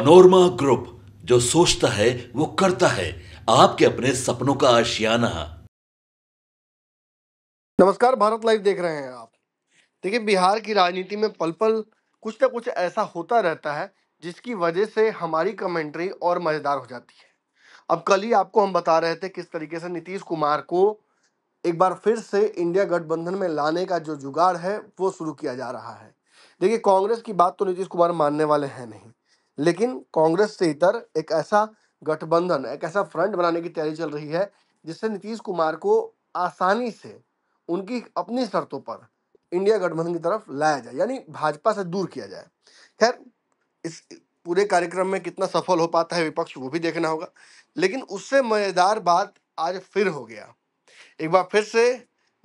Panorama group जो सोचता है वो करता है आपके अपने सपनों का आशियाना नमस्कार भारत लाइव देख रहे हैं आप देखिए बिहार की राजनीति में पल पल कुछ ना कुछ ऐसा होता रहता है जिसकी वजह से हमारी कमेंट्री और मज़ेदार हो जाती है अब कल ही आपको हम बता रहे थे किस तरीके से नीतीश कुमार को एक बार फिर से इंडिया गठबंधन में लाने का जो जुगाड़ है वो शुरू किया जा रहा है देखिए कांग्रेस की बात तो नीतीश कुमार मानने वाले हैं नहीं लेकिन कांग्रेस से इतर एक ऐसा गठबंधन एक ऐसा फ्रंट बनाने की तैयारी चल रही है जिससे नीतीश कुमार को आसानी से उनकी अपनी शर्तों पर इंडिया गठबंधन की तरफ लाया जाए यानी भाजपा से दूर किया जाए खैर इस पूरे कार्यक्रम में कितना सफल हो पाता है विपक्ष वो भी देखना होगा लेकिन उससे मज़ेदार बात आज फिर हो गया एक बार फिर से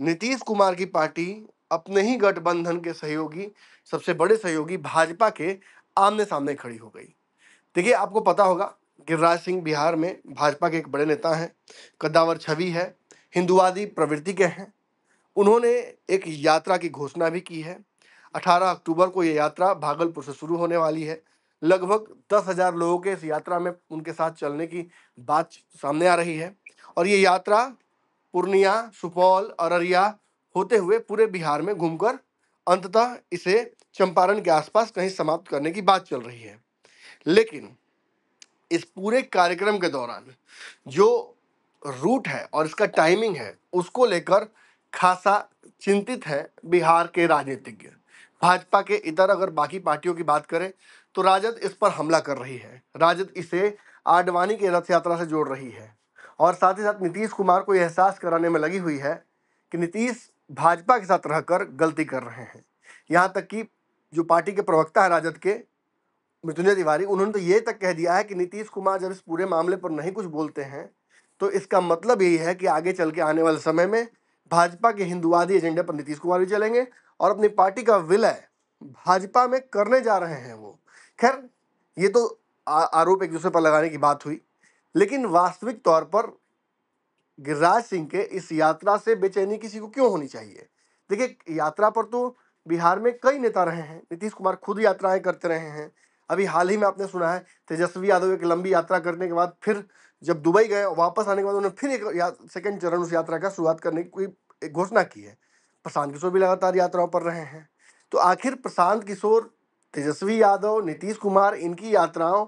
नीतीश कुमार की पार्टी अपने ही गठबंधन के सहयोगी सबसे बड़े सहयोगी भाजपा के आमने सामने खड़ी हो गई देखिए आपको पता होगा गिरिराज सिंह बिहार में भाजपा के एक बड़े नेता हैं कद्दावर छवि है हिंदुवादी प्रवृत्ति के हैं उन्होंने एक यात्रा की घोषणा भी की है 18 अक्टूबर को ये यात्रा भागलपुर से शुरू होने वाली है लगभग दस हज़ार लोगों के इस यात्रा में उनके साथ चलने की बात सामने आ रही है और ये यात्रा पूर्णिया सुपौल अररिया होते हुए पूरे बिहार में घूमकर अंततः इसे चंपारण के आसपास कहीं समाप्त करने की बात चल रही है लेकिन इस पूरे कार्यक्रम के दौरान जो रूट है और इसका टाइमिंग है उसको लेकर खासा चिंतित है बिहार के राजनीतिज्ञ भाजपा के इधर अगर बाकी पार्टियों की बात करें तो राजद इस पर हमला कर रही है राजद इसे आडवाणी के रथ यात्रा से जोड़ रही है और साथ ही साथ नीतीश कुमार को यह एहसास कराने में लगी हुई है कि नीतीश भाजपा के साथ रहकर गलती कर रहे हैं यहाँ तक कि जो पार्टी के प्रवक्ता है राजद के मृत्युंजय तिवारी उन्होंने तो ये तक कह दिया है कि नीतीश कुमार जब इस पूरे मामले पर नहीं कुछ बोलते हैं तो इसका मतलब यही है कि आगे चल के आने वाले समय में भाजपा के हिंदुवादी एजेंडे पर नीतीश कुमार भी चलेंगे और अपनी पार्टी का विलय भाजपा में करने जा रहे हैं वो खैर ये तो आरोप एक दूसरे पर लगाने की बात हुई लेकिन वास्तविक तौर पर गिरिराज सिंह के इस यात्रा से बेचैनी किसी को क्यों होनी चाहिए देखिए यात्रा पर तो बिहार में कई नेता रहे हैं नीतीश कुमार खुद यात्राएं करते रहे हैं अभी हाल ही में आपने सुना है तेजस्वी यादव एक लंबी यात्रा करने के बाद फिर जब दुबई गए वापस आने के बाद उन्होंने फिर एक सेकेंड चरण उस यात्रा का शुरुआत करने की घोषणा की है प्रशांत किशोर भी लगातार यात्राओं पर रहे हैं तो आखिर प्रशांत किशोर तेजस्वी यादव नीतीश कुमार इनकी यात्राओं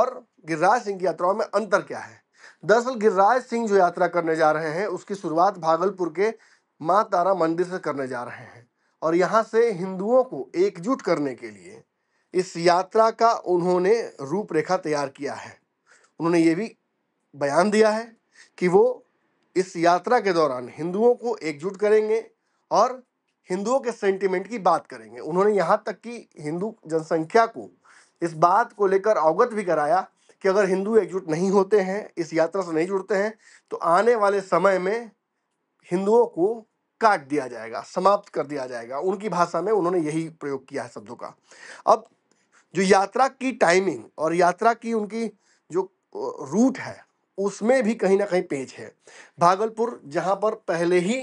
और गिरिराज सिंह की यात्राओं में अंतर क्या है दरअसल गिरिराज सिंह जो यात्रा करने जा रहे हैं उसकी शुरुआत भागलपुर के माँ तारा मंदिर से करने जा रहे हैं और यहाँ से हिंदुओं को एकजुट करने के लिए इस यात्रा का उन्होंने रूपरेखा तैयार किया है उन्होंने ये भी बयान दिया है कि वो इस यात्रा के दौरान हिंदुओं को एकजुट करेंगे और हिंदुओं के सेंटिमेंट की बात करेंगे उन्होंने यहाँ तक कि हिंदू जनसंख्या को इस बात को लेकर अवगत भी कराया कि अगर हिंदू एकजुट नहीं होते हैं इस यात्रा से नहीं जुड़ते हैं तो आने वाले समय में हिंदुओं को काट दिया जाएगा समाप्त कर दिया जाएगा उनकी भाषा में उन्होंने यही प्रयोग किया है शब्दों का अब जो यात्रा की टाइमिंग और यात्रा की उनकी जो रूट है उसमें भी कहीं ना कहीं पेज है भागलपुर जहाँ पर पहले ही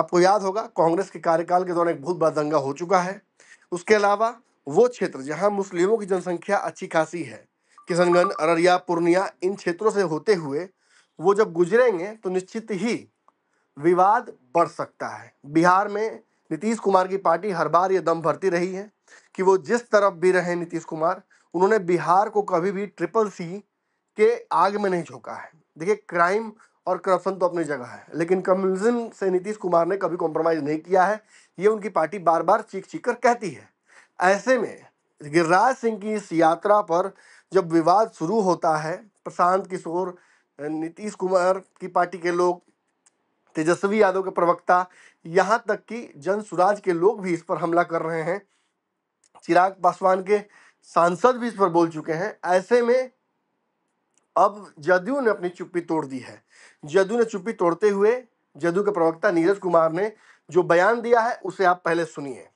आपको याद होगा कांग्रेस के कार्यकाल के दौरान एक बहुत बड़ा दंगा हो चुका है उसके अलावा वो क्षेत्र जहाँ मुस्लिमों की जनसंख्या अच्छी खासी है किशनगंज अररिया पूर्णिया इन क्षेत्रों से होते हुए वो जब गुजरेंगे तो निश्चित ही विवाद बढ़ सकता है बिहार में नीतीश कुमार की पार्टी हर बार ये दम भरती रही है कि वो जिस तरफ भी रहे नीतीश कुमार उन्होंने बिहार को कभी भी ट्रिपल सी के आग में नहीं झोंका है देखिए क्राइम और करप्शन तो अपनी जगह है लेकिन कम्युनिज्म से नीतीश कुमार ने कभी कॉम्प्रोमाइज़ नहीं किया है ये उनकी पार्टी बार बार चीख चीख कर कहती है ऐसे में गिरिराज सिंह की इस यात्रा पर जब विवाद शुरू होता है प्रशांत किशोर नीतीश कुमार की पार्टी के लोग तेजस्वी यादव के प्रवक्ता यहाँ तक कि जन सुराज के लोग भी इस पर हमला कर रहे हैं चिराग पासवान के सांसद भी इस पर बोल चुके हैं ऐसे में अब जदयू ने अपनी चुप्पी तोड़ दी है जदयू ने चुप्पी तोड़ते हुए जदयू के प्रवक्ता नीरज कुमार ने जो बयान दिया है उसे आप पहले सुनिए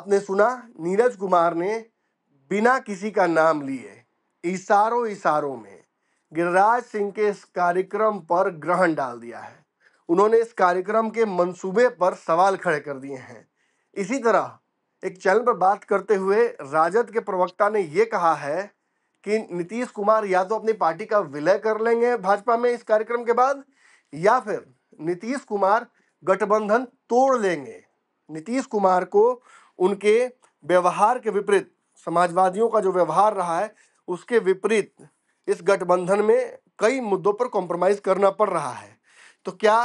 आपने सुना नीरज कुमार ने बिना किसी का नाम लिए इशारों इशारों में गिरिराज सिंह के इस कार्यक्रम पर ग्रहण डाल दिया है उन्होंने इस कार्यक्रम के मंसूबे पर सवाल खड़े कर दिए हैं इसी तरह एक चैनल पर बात करते हुए राजद के प्रवक्ता ने ये कहा है कि नीतीश कुमार या तो अपनी पार्टी का विलय कर लेंगे भाजपा में इस कार्यक्रम के बाद या फिर नीतीश कुमार गठबंधन तोड़ लेंगे नीतीश कुमार को उनके व्यवहार के विपरीत समाजवादियों का जो व्यवहार रहा है उसके विपरीत इस गठबंधन में कई मुद्दों पर कॉम्प्रोमाइज करना पड़ रहा है तो क्या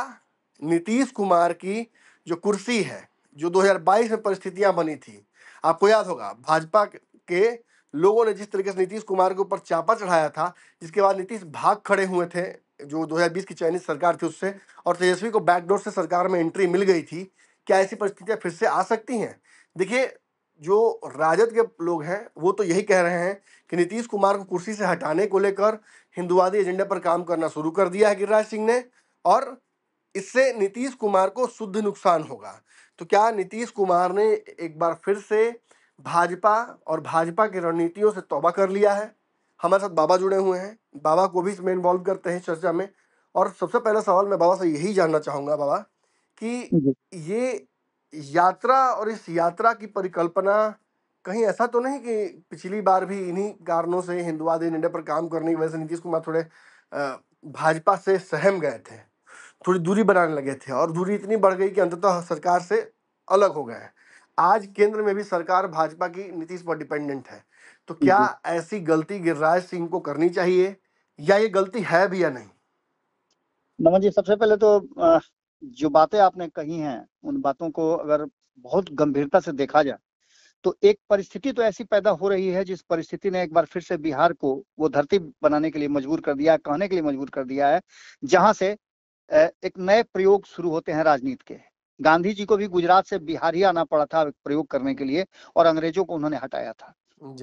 नीतीश कुमार की जो कुर्सी है जो 2022 में परिस्थितियां बनी थी आपको याद होगा भाजपा के लोगों ने जिस तरीके से नीतीश कुमार के ऊपर चापा चढ़ाया था जिसके बाद नीतीश भाग खड़े हुए थे जो 2020 की चाइनीज सरकार थी उससे और तेजस्वी को बैकडोर से सरकार में एंट्री मिल गई थी क्या ऐसी परिस्थितियाँ फिर से आ सकती हैं देखिए जो राजद के लोग हैं वो तो यही कह रहे हैं कि नीतीश कुमार को कुर्सी से हटाने को लेकर हिंदुवादी एजेंडे पर काम करना शुरू कर दिया है गिरिराज सिंह ने और इससे नीतीश कुमार को शुद्ध नुकसान होगा तो क्या नीतीश कुमार ने एक बार फिर से भाजपा और भाजपा की रणनीतियों से तौबा कर लिया है हमारे साथ बाबा जुड़े हुए हैं बाबा को भी इसमें इन्वॉल्व करते हैं चर्चा में और सबसे पहला सवाल मैं बाबा से यही जानना चाहूँगा बाबा कि ये यात्रा और इस यात्रा की परिकल्पना कहीं ऐसा तो नहीं कि पिछली बार भी इन्हीं कारणों से हिंदुवादी निर्णय पर काम करने की वजह से नीतीश कुमार थोड़े भाजपा से सहम गए थे थोड़ी दूरी बनाने लगे थे और दूरी इतनी बढ़ गई कि अंततः सरकार से अलग हो गए आज केंद्र में भी सरकार भाजपा की नीतीश पर डिपेंडेंट है तो क्या ऐसी गलती गिरिराज सिंह को करनी चाहिए या ये गलती है भी या नहीं नमन जी सबसे पहले तो जो बातें आपने कही हैं उन बातों को अगर बहुत गंभीरता से देखा जाए तो एक परिस्थिति तो ऐसी पैदा हो रही है जिस परिस्थिति ने एक बार फिर से बिहार को वो धरती बनाने के लिए मजबूर कर दिया कहने के लिए मजबूर कर दिया है जहां से एक नए प्रयोग शुरू होते हैं राजनीति के गांधी जी को भी गुजरात से बिहार ही आना पड़ा था प्रयोग करने के लिए और अंग्रेजों को उन्होंने हटाया था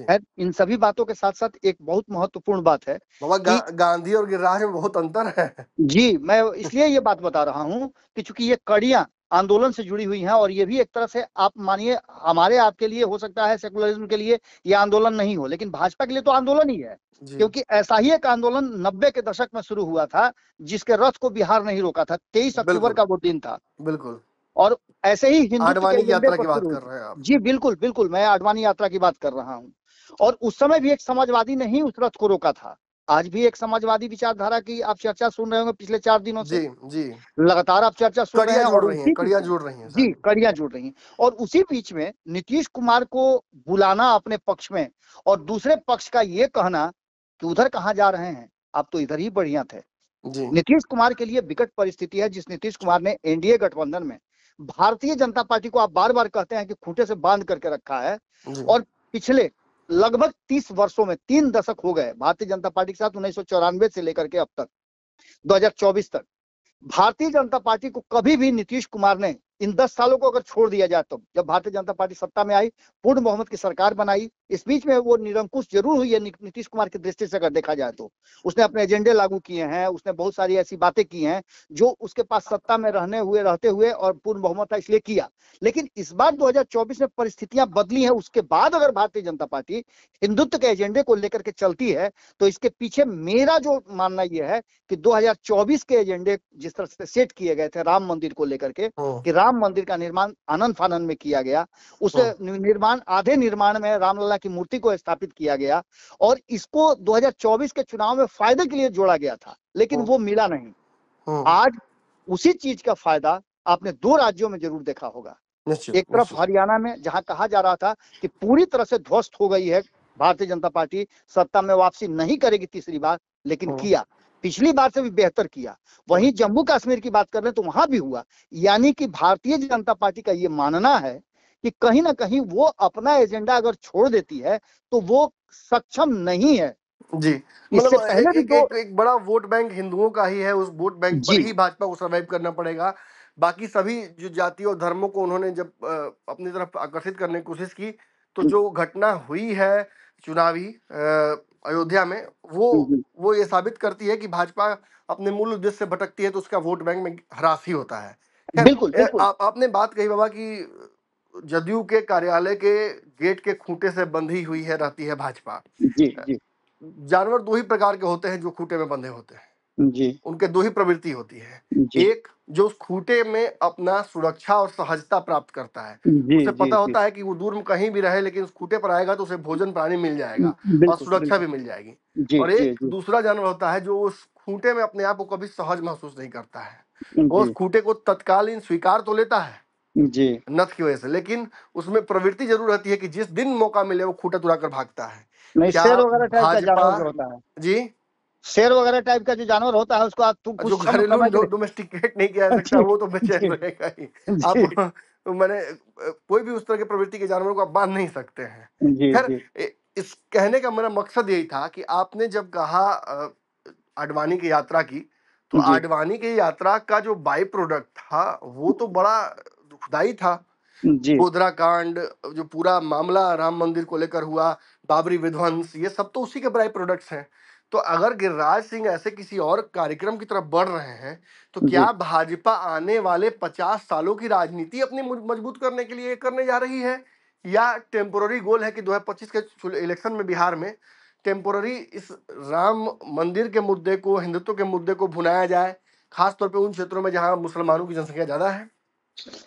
है इन सभी बातों के साथ साथ एक बहुत महत्वपूर्ण बात है बाबा गा, गांधी और गिरिराज में बहुत अंतर है जी मैं इसलिए ये बात बता रहा हूँ कि चूंकि ये कड़ियां आंदोलन से जुड़ी हुई हैं और ये भी एक तरह से आप मानिए हमारे आपके लिए हो सकता है सेकुलरिज्म के लिए ये आंदोलन नहीं हो लेकिन भाजपा के लिए तो आंदोलन ही है क्योंकि ऐसा ही एक आंदोलन नब्बे के दशक में शुरू हुआ था जिसके रथ को बिहार नहीं रोका था तेईस अक्टूबर का वो दिन था बिल्कुल और ऐसे ही आडवाणी यात्रा की बात कर रहे हैं आप जी बिल्कुल बिल्कुल मैं आडवाणी यात्रा की बात कर रहा हूँ और उस समय भी एक समाजवादी ने ही उस रथ को रोका था आज भी एक समाजवादी विचारधारा की आप चर्चा सुन रहे होंगे पिछले चार दिनों से जी जी लगातार आप चर्चा सुन रहे हैं जोड़ रही हैं कड़ियां जोड़ रही हैं जी कड़ियां जोड़ रही हैं और उसी बीच में नीतीश कुमार को बुलाना अपने पक्ष में और दूसरे पक्ष का ये कहना कि उधर कहाँ जा रहे हैं आप तो इधर ही बढ़िया थे नीतीश कुमार के लिए विकट परिस्थिति है जिस नीतीश कुमार ने एनडीए गठबंधन में भारतीय जनता पार्टी को आप बार बार कहते हैं कि खूंटे से बांध करके रखा है और पिछले लगभग तीस वर्षों में तीन दशक हो गए भारतीय जनता पार्टी के साथ उन्नीस से लेकर के अब तक 2024 तक भारतीय जनता पार्टी को कभी भी नीतीश कुमार ने इन दस सालों को अगर छोड़ दिया जाए तो जब भारतीय जनता पार्टी सत्ता में आई पूर्ण बहुमत की सरकार बनाई इस बीच में वो निरंकुश जरूर हुई है नीतीश कुमार की दृष्टि से अगर देखा जाए तो उसने अपने एजेंडे लागू किए हैं उसने बहुत सारी ऐसी बातें की हैं जो उसके पास सत्ता में रहने हुए रहते हुए और पूर्ण बहुमत था इसलिए किया लेकिन इस बार दो में परिस्थितियां बदली है उसके बाद अगर भारतीय जनता पार्टी हिंदुत्व के एजेंडे को लेकर के चलती है तो इसके पीछे मेरा जो मानना यह है कि दो के एजेंडे जिस तरह से सेट किए गए थे राम मंदिर को लेकर के हाँ। कि राम मंदिर का निर्माण आनंद फानंद में किया गया उस हाँ। निर्माण आधे निर्माण में रामलला की मूर्ति को स्थापित किया गया और इसको 2024 के चुनाव में फायदे के लिए जोड़ा गया था लेकिन हाँ। वो मिला नहीं हाँ। आज उसी चीज का फायदा आपने दो राज्यों में जरूर देखा होगा एक तरफ हरियाणा में जहां कहा जा रहा था कि पूरी तरह से ध्वस्त हो गई है भारतीय जनता पार्टी सत्ता में वापसी नहीं करेगी तीसरी बार लेकिन किया पिछली बार से भी बेहतर किया वहीं हम्म। जम्मू कश्मीर की बात कर रहे तो वहां भी हुआ यानी कि भारतीय जनता पार्टी का ये मानना है कि कहीं ना कहीं वो अपना एजेंडा अगर छोड़ देती है तो वो सक्षम नहीं है जी मतलब पहले एक, तो, एक, एक बड़ा वोट बैंक हिंदुओं का ही है उस वोट बैंक पर ही भाजपा को सर्वाइव करना पड़ेगा बाकी सभी जो जाति और धर्मों को उन्होंने जब अपनी तरफ आकर्षित करने की कोशिश की तो हम्म। जो घटना हुई है चुनावी अयोध्या में वो वो ये साबित करती है कि भाजपा अपने मूल उद्देश्य से भटकती है तो उसका वोट बैंक में ह्रास ही होता है बिल्कुल, बिल्कुल। आ, आपने बात कही बाबा कि जदयू के कार्यालय के गेट के खूंटे से बंधी हुई है रहती है भाजपा जी जी जानवर दो ही प्रकार के होते हैं जो खूंटे में बंधे होते हैं जी उनके दो ही प्रवृत्ति होती है एक जो उस खूटे में अपना सुरक्षा और सहजता प्राप्त करता है जी, उसे जी, पता जी, होता जी. है कि वो दूर में कहीं भी रहे लेकिन उस खूटे पर आएगा तो उसे भोजन पानी मिल जाएगा और सुरक्षा भी मिल जाएगी जी, और एक जी, दूसरा जानवर होता है जो उस खूटे में अपने आप को कभी सहज महसूस नहीं करता है वो उस खूटे को तत्कालीन स्वीकार तो लेता है जी नथ की वजह से लेकिन उसमें प्रवृत्ति जरूर रहती है कि जिस दिन मौका मिले वो खूटा तुड़ाकर भागता है नहीं शेर वगैरह होता है जी शेर वगैरह टाइप का जो जानवर होता है उसको आप तुम जो घरेलू डोमेस्टिकेट नहीं किया सकता वो तो बेचैन रहेगा ही आप तो मैंने कोई भी उस तरह के प्रवृत्ति के जानवरों को आप बांध नहीं सकते हैं खैर इस कहने का मेरा मकसद यही था कि आपने जब कहा आडवाणी की यात्रा की तो आडवाणी की यात्रा का जो बाई प्रोडक्ट था वो तो बड़ा दुखदाई था गोधरा कांड जो पूरा मामला राम मंदिर को लेकर हुआ बाबरी विध्वंस ये सब तो उसी के बाई प्रोडक्ट्स हैं तो अगर गिरिराज सिंह ऐसे किसी और कार्यक्रम की तरफ बढ़ रहे हैं तो क्या भाजपा आने वाले पचास सालों की राजनीति अपनी मजबूत करने के लिए करने जा रही है या टेम्पोररी गोल है कि दो हजार पच्चीस के इलेक्शन में बिहार में टेम्पोररी इस राम मंदिर के मुद्दे को हिंदुत्व के मुद्दे को भुनाया जाए खासतौर पर उन क्षेत्रों में जहाँ मुसलमानों की जनसंख्या ज़्यादा है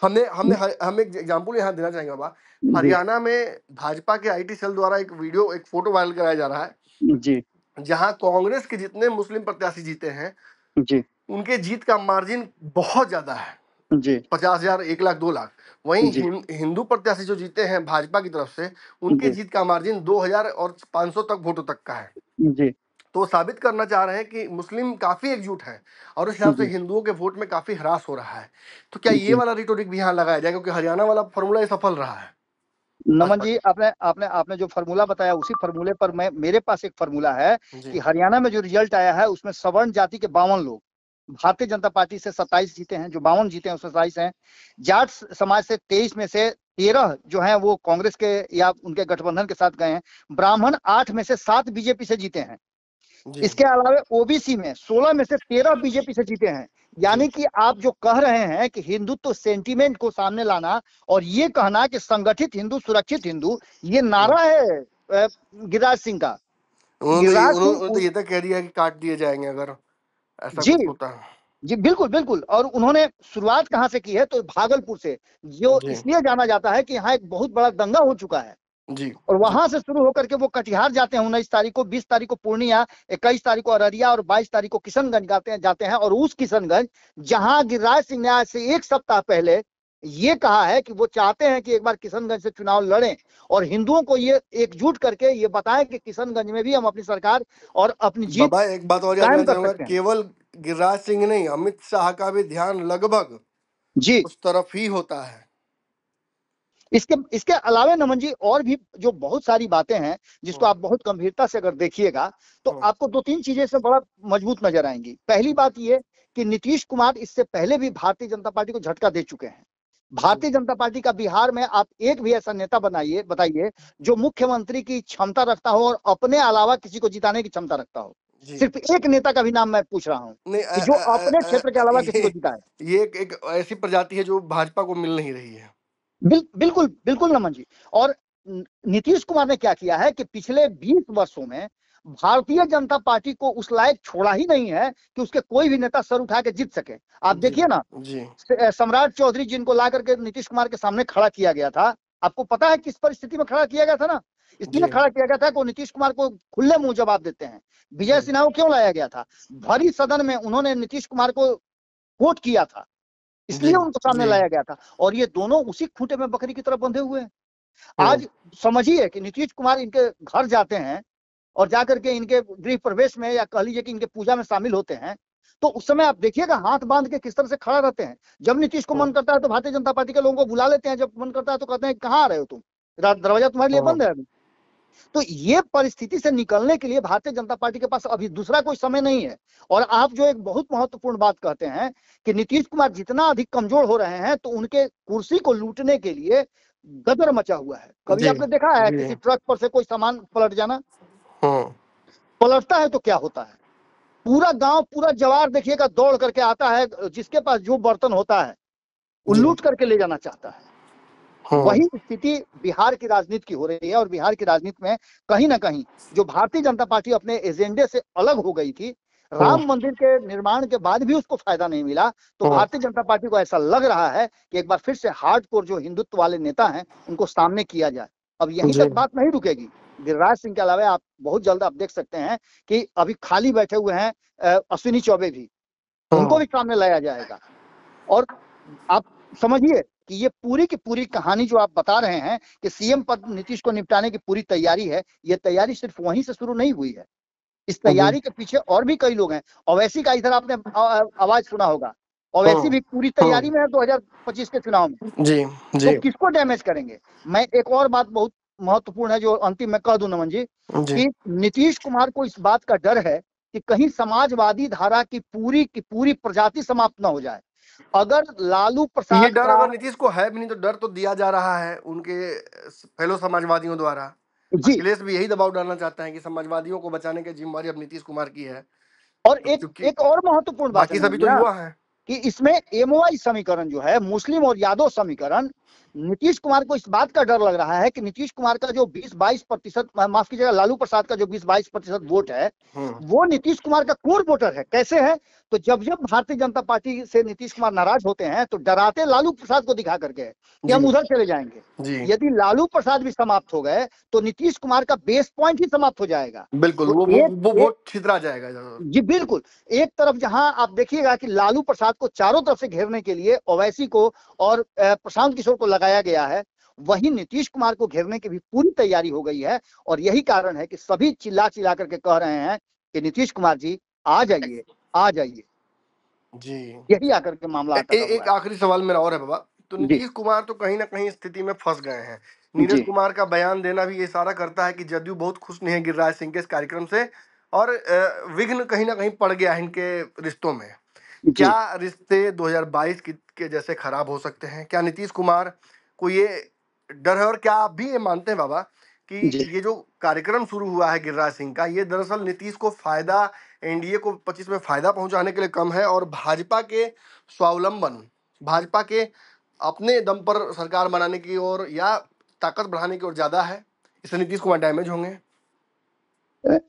हमने हमने हम एक एग्जाम्पल यहाँ देना चाहेंगे बाबा हरियाणा में भाजपा के आईटी सेल द्वारा एक वीडियो एक फोटो वायरल कराया जा रहा है जी जहां कांग्रेस के जितने मुस्लिम प्रत्याशी जीते हैं जी उनके जीत का मार्जिन बहुत ज्यादा है जी पचास हजार एक लाख दो लाख वहीं हिंदू प्रत्याशी जो जीते हैं भाजपा की तरफ से उनके जीत का मार्जिन दो हजार और पांच सौ तक वोटों तक का है जी तो साबित करना चाह रहे हैं कि मुस्लिम काफी एकजुट हैं और उस हिसाब से हिंदुओं के वोट में काफी ह्रास हो रहा है तो क्या ये वाला रिटोरिक भी यहाँ लगाया जाए क्योंकि हरियाणा वाला फॉर्मूला सफल रहा है नमन अच्छा। जी आपने आपने आपने जो फॉर्मूला बताया उसी फॉर्मूले पर मैं मेरे पास एक फॉर्मूला है कि हरियाणा में जो रिजल्ट आया है उसमें सवर्ण जाति के बावन लोग भारतीय जनता पार्टी से सत्ताईस जीते हैं जो बावन जीते हैं उसमें सत्ताईस हैं जाट समाज से तेईस में से तेरह जो हैं वो कांग्रेस के या उनके गठबंधन के साथ गए हैं ब्राह्मण आठ में से सात बीजेपी से जीते हैं इसके अलावा ओबीसी में 16 में से 13 बीजेपी से जीते हैं यानी कि आप जो कह रहे हैं कि हिंदुत्व तो सेंटीमेंट को सामने लाना और ये कहना कि संगठित हिंदू सुरक्षित हिंदू ये नारा है गिरिराज सिंह का उन्होंने तो, तो कह दिया कि काट दिए जाएंगे अगर ऐसा जी, होता है जी बिल्कुल बिल्कुल और उन्होंने शुरुआत कहाँ से की है तो भागलपुर से जो इसलिए जाना जाता है कि यहाँ एक बहुत बड़ा दंगा हो चुका है जी और वहां से शुरू होकर के वो कटिहार जाते हैं उन्नीस तारीख को बीस तारीख को पूर्णिया इक्कीस तारीख को अररिया और बाईस तारीख को किशनगंज जाते हैं जाते हैं और उस किशनगंज जहां गिरिराज सिंह आज से एक सप्ताह पहले ये कहा है कि वो चाहते हैं कि एक बार किशनगंज से चुनाव लड़ें और हिंदुओं को ये एकजुट करके ये बताएं कि किशनगंज में भी हम अपनी सरकार और अपनी जीत एक बात और केवल गिरिराज सिंह नहीं अमित शाह का भी ध्यान लगभग जी उस तरफ ही होता है इसके इसके अलावा नमन जी और भी जो बहुत सारी बातें हैं जिसको हाँ। आप बहुत गंभीरता से अगर देखिएगा तो हाँ। आपको दो तीन चीजें से बड़ा मजबूत नजर आएंगी पहली बात ये कि नीतीश कुमार इससे पहले भी भारतीय जनता पार्टी को झटका दे चुके हैं भारतीय हाँ। जनता पार्टी का बिहार में आप एक भी ऐसा नेता बनाइए बताइए जो मुख्यमंत्री की क्षमता रखता हो और अपने अलावा किसी को जिताने की क्षमता रखता हो सिर्फ एक नेता का भी नाम मैं पूछ रहा हूँ जो अपने क्षेत्र के अलावा किसी को जिताए ये एक ऐसी प्रजाति है जो भाजपा को मिल नहीं रही है बिल, बिल्कुल बिल्कुल नमन जी और नीतीश कुमार ने क्या किया है कि पिछले 20 वर्षों में भारतीय जनता पार्टी को उस लायक छोड़ा ही नहीं है कि उसके कोई भी नेता सर उठा के जीत सके आप देखिए ना सम्राट चौधरी जिनको ला करके नीतीश कुमार के सामने खड़ा किया गया था आपको पता है किस परिस्थिति में खड़ा किया गया था ना इसलिए खड़ा किया गया था कि नीतीश कुमार को खुले मुंह जवाब देते हैं विजय सिन्हा को क्यों लाया गया था भरी सदन में उन्होंने नीतीश कुमार को कोट किया था इसलिए उनको सामने लाया गया था और ये दोनों उसी खूंटे में बकरी की तरफ बंधे हुए हैं आज समझिए कि नीतीश कुमार इनके घर जाते हैं और जाकर के इनके गृह प्रवेश में या कह लीजिए कि इनके पूजा में शामिल होते हैं तो उस समय आप देखिएगा हाथ बांध के किस तरह से खड़ा रहते हैं जब नीतीश को मन करता है तो भारतीय जनता पार्टी के लोगों को बुला लेते हैं जब मन करता है तो कहते हैं कहाँ आ रहे हो तुम दरवाजा तुम्हारे लिए बंद है तो ये परिस्थिति से निकलने के लिए भारतीय जनता पार्टी के पास अभी दूसरा कोई समय नहीं है और आप जो एक बहुत महत्वपूर्ण बात कहते हैं कि नीतीश कुमार जितना अधिक कमजोर हो रहे हैं तो उनके कुर्सी को लूटने के लिए गदर मचा हुआ है कभी आपने देखा है किसी ट्रक पर से कोई सामान पलट जाना हाँ। पलटता है तो क्या होता है पूरा गांव पूरा जवार देखिएगा दौड़ करके आता है जिसके पास जो बर्तन होता है वो लूट करके ले जाना चाहता है हाँ। वही स्थिति बिहार की राजनीति की हो रही है और बिहार की राजनीति में कहीं ना कहीं जो भारतीय जनता पार्टी अपने एजेंडे से अलग हो गई थी हाँ। राम मंदिर के निर्माण के बाद भी उसको फायदा नहीं मिला तो हाँ। भारतीय जनता पार्टी को ऐसा लग रहा है कि एक बार फिर से हार्ड कोर जो हिंदुत्व वाले नेता हैं उनको सामने किया जाए अब यही तक बात नहीं रुकेगी गिरिराज सिंह के अलावा आप बहुत जल्द आप देख सकते हैं कि अभी खाली बैठे हुए हैं अश्विनी चौबे भी उनको भी सामने लाया जाएगा और आप समझिए कि ये पूरी की पूरी कहानी जो आप बता रहे हैं कि सीएम पद नीतीश को निपटाने की पूरी तैयारी है ये तैयारी सिर्फ वहीं से शुरू नहीं हुई है इस तैयारी के पीछे और भी कई लोग हैं ओवैसी का इधर आपने आवाज सुना होगा ओवैसी हाँ। भी पूरी तैयारी हाँ। में है दो के चुनाव में जी तो जी तो किसको डैमेज करेंगे मैं एक और बात बहुत महत्वपूर्ण है जो अंतिम में कह दू नमन जी की नीतीश कुमार को इस बात का डर है कि कहीं समाजवादी धारा की पूरी की पूरी प्रजाति समाप्त न हो जाए अगर लालू प्रसाद ये डर अगर नीतीश को है भी नहीं तो डर तो दिया जा रहा है उनके फेलो समाजवादियों द्वारा जी अखिलेश भी यही दबाव डालना चाहते हैं कि समाजवादियों को बचाने की जिम्मेवारी अब नीतीश कुमार की है और एक एक और महत्वपूर्ण बात बाकी सभी तो हुआ है कि इसमें एमओआई समीकरण जो है मुस्लिम और यादव समीकरण नीतीश कुमार को इस बात का डर लग रहा है कि नीतीश कुमार का जो 20 बाईस प्रतिशत माफ कीजिएगा लालू प्रसाद का जो 20 बाईस प्रतिशत वोट है हाँ। वो नीतीश कुमार का कोर वोटर है कैसे है तो जब जब भारतीय जनता पार्टी से नीतीश कुमार नाराज होते हैं तो डराते लालू प्रसाद को दिखा करके कि हम उधर चले जाएंगे यदि लालू प्रसाद भी समाप्त हो गए तो नीतीश कुमार का बेस पॉइंट ही समाप्त हो जाएगा बिल्कुल तो वो, एक, वो छिदरा जाएगा जी बिल्कुल एक तरफ जहां आप देखिएगा कि लालू प्रसाद को चारों तरफ से घेरने के लिए ओवैसी को और प्रशांत किशोर को लगाया गया है वही नीतीश कुमार को घेरने की भी पूरी तैयारी हो गई है और यही कारण है कि सभी चिल्ला चिल्ला करके कह रहे हैं कि नीतीश कुमार जी आ जाइए आ जाइए जी यही आकर के मामला ए, एक आखिरी सवाल मेरा और है बाबा तो नीतीश कुमार तो कहीं ना कहीं स्थिति में फंस गए हैं नीरज कुमार का बयान देना भी ये सारा करता है कि जदयू बहुत खुश नहीं है गिरिराज सिंह के इस कार्यक्रम से और विघ्न कहीं ना कहीं पड़ गया है इनके रिश्तों में क्या रिश्ते 2022 की- के जैसे खराब हो सकते हैं क्या नीतीश कुमार को ये डर है और क्या आप भी ये मानते हैं बाबा कि ये जो कार्यक्रम शुरू हुआ है गिरिराज सिंह का ये दरअसल नीतीश को फायदा एनडीए को 25 में फायदा पहुंचाने के लिए कम है और भाजपा के स्वावलंबन भाजपा के अपने दम पर सरकार बनाने की ओर या ताकत बढ़ाने की ओर ज्यादा है इससे नीतीश कुमार डैमेज होंगे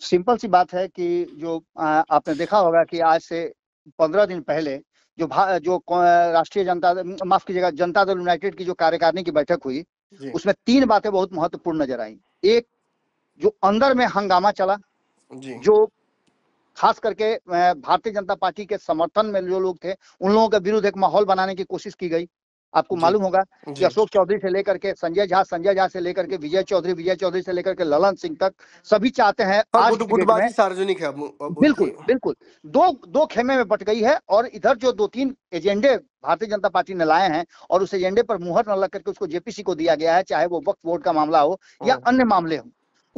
सिंपल सी बात है कि जो आ, आपने देखा होगा कि आज से पंद्रह दिन पहले जो जो राष्ट्रीय जनता माफ कीजिएगा जनता दल यूनाइटेड की जो कार्यकारिणी की बैठक हुई उसमें तीन बातें बहुत महत्वपूर्ण नजर आई एक जो अंदर में हंगामा चला जो खास करके भारतीय जनता पार्टी के समर्थन में जो लोग थे उन लोगों के विरुद्ध एक माहौल बनाने की कोशिश की गई आपको मालूम होगा कि अशोक चौधरी से लेकर के संजय झा संजय झा से लेकर के विजय चौधरी विजय चौधरी से लेकर के ललन सिंह तक सभी चाहते हैं आज तो सार्वजनिक है बिल्कुल बिल्कुल दो दो खेमे में बट गई है और इधर जो दो तीन एजेंडे भारतीय जनता पार्टी ने लाए हैं और उस एजेंडे पर मुहर न लग करके उसको जेपीसी को दिया गया है चाहे वो वक्त वोट का मामला हो या हाँ। अन्य मामले हो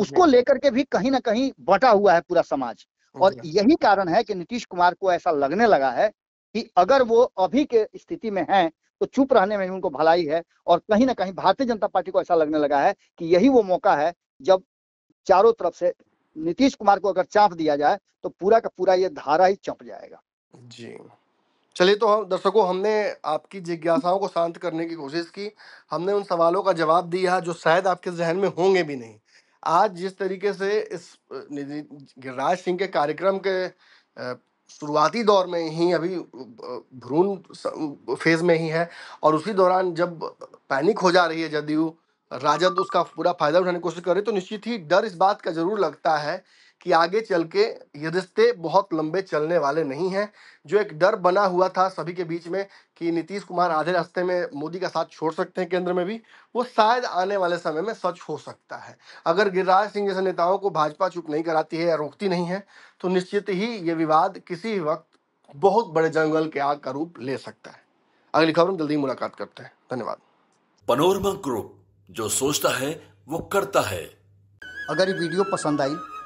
उसको लेकर के भी कहीं ना कहीं बटा हुआ है पूरा समाज और यही कारण है कि नीतीश कुमार को ऐसा लगने लगा है कि अगर वो अभी के स्थिति में हैं तो चुप रहने में उनको भलाई है और कहीं ना कहीं भारतीय जनता पार्टी को ऐसा लगने लगा है कि यही वो मौका है जब चारों तरफ से नीतीश कुमार को अगर चाप दिया जाए तो पूरा का पूरा ये धारा ही चौंप जाएगा जी चलिए तो हम दर्शकों हमने आपकी जिज्ञासाओं को शांत करने की कोशिश की हमने उन सवालों का जवाब दिया जो शायद आपके जहन में होंगे भी नहीं आज जिस तरीके से इस गिरिराज सिंह के कार्यक्रम के शुरुआती दौर में ही अभी भ्रूण फेज में ही है और उसी दौरान जब पैनिक हो जा रही है जदयू राजद तो उसका पूरा फायदा उठाने की कोशिश कर रहे तो निश्चित ही डर इस बात का जरूर लगता है कि आगे चल के ये रिश्ते बहुत लंबे चलने वाले नहीं हैं जो एक डर बना हुआ था सभी के बीच में कि नीतीश कुमार आधे रास्ते में मोदी का साथ छोड़ सकते हैं केंद्र में भी वो शायद आने वाले समय में सच हो सकता है अगर गिरिराज सिंह जैसे नेताओं को भाजपा चुप नहीं कराती है या रोकती नहीं है तो निश्चित ही ये विवाद किसी वक्त बहुत बड़े जंगल के आग का रूप ले सकता है अगली खबर में जल्दी मुलाकात करते हैं धन्यवाद पनोरमा ग्रुप जो सोचता है वो करता है अगर ये वीडियो पसंद आई